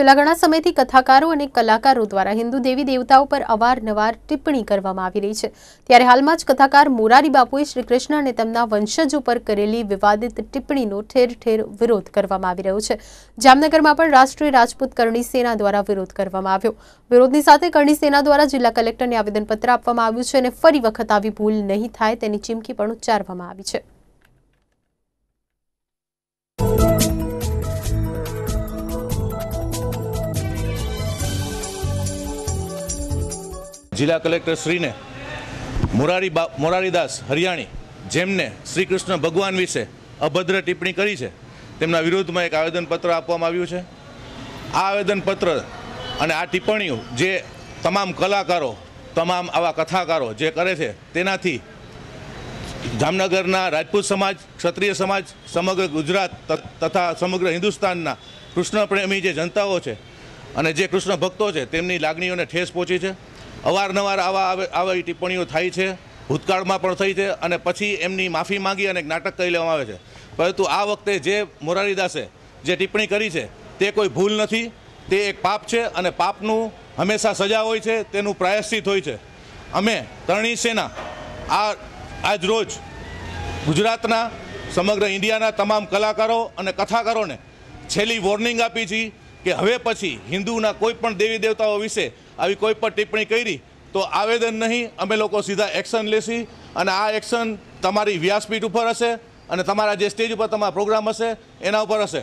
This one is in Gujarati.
છેલ્લા ઘણા સમયથી કથાકારો અને કલાકારો દ્વારા હિન્દુ દેવી દેવતાઓ પર અવારનવાર ટિપ્પણી કરવામાં આવી રહી છે ત્યારે હાલમાં જ કથાકાર મોરારી બાપુએ શ્રી કૃષ્ણ અને તેમના વંશજો પર કરેલી વિવાદિત ટિપ્પણીનો ઠેર ઠેર વિરોધ કરવામાં આવી રહ્યો છે જામનગરમાં પણ રાષ્ટ્રીય રાજપૂત કરણી સેના દ્વારા વિરોધ કરવામાં આવ્યો વિરોધની સાથે કરણી સેના દ્વારા જિલ્લા કલેક્ટરને આવેદનપત્ર આપવામાં આવ્યું છે અને ફરી વખત આવી ભૂલ નહીં થાય તેની ચીમકી પણ ઉચ્ચારવામાં આવી છે જિલ્લા કલેક્ટર શ્રીને મોરારી મોરારીદાસ હરિયાણી જેમને શ્રી કૃષ્ણ ભગવાન વિશે અભદ્ર ટિપ્પણી કરી છે તેમના વિરુદ્ધમાં એક આવેદનપત્ર આપવામાં આવ્યું છે આ આવેદનપત્ર અને આ ટિપ્પણીઓ જે તમામ કલાકારો તમામ આવા કથાકારો જે કરે છે તેનાથી જામનગરના રાજપૂત સમાજ ક્ષત્રિય સમાજ સમગ્ર ગુજરાત તથા સમગ્ર હિન્દુસ્તાનના કૃષ્ણપ્રેમી જે જનતાઓ છે અને જે કૃષ્ણ ભક્તો છે તેમની લાગણીઓને ઠેસ પહોંચી છે અવારનવાર આવા આવી ટિપ્પણીઓ થાય છે ભૂતકાળમાં પણ થઈ છે અને પછી એમની માફી માંગી અને નાટક કરી લેવામાં આવે છે પરંતુ આ વખતે જે મોરારીદાસે જે ટિપ્પણી કરી છે તે કોઈ ભૂલ નથી તે એક પાપ છે અને પાપનું હંમેશા સજા હોય છે તેનું પ્રાયશ્ચિત હોય છે અમે તરણી સેના આ આજ રોજ ગુજરાતના સમગ્ર ઇન્ડિયાના તમામ કલાકારો અને કથાકારોને છેલ્લી વોર્નિંગ આપી છે કે હવે પછી હિન્દુના કોઈ પણ દેવી દેવતાઓ વિશે આવી કોઈ પણ ટિપ્પણી કરી તો આવેદન નહીં અમે લોકો સીધા એક્શન લેશી અને આ એક્શન તમારી વ્યાસપીઠ ઉપર હશે અને તમારા જે સ્ટેજ ઉપર તમારા પ્રોગ્રામ હશે એના ઉપર હશે